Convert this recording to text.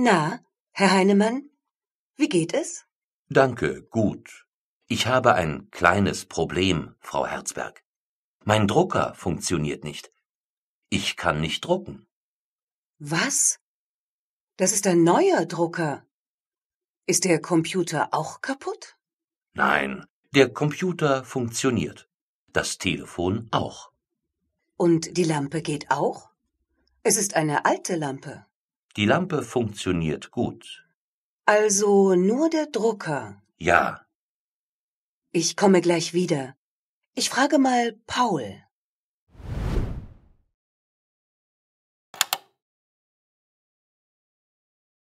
Na, Herr Heinemann, wie geht es? Danke, gut. Ich habe ein kleines Problem, Frau Herzberg. Mein Drucker funktioniert nicht. Ich kann nicht drucken. Was? Das ist ein neuer Drucker. Ist der Computer auch kaputt? Nein, der Computer funktioniert. Das Telefon auch. Und die Lampe geht auch? Es ist eine alte Lampe. Die Lampe funktioniert gut. Also nur der Drucker. Ja. Ich komme gleich wieder. Ich frage mal Paul.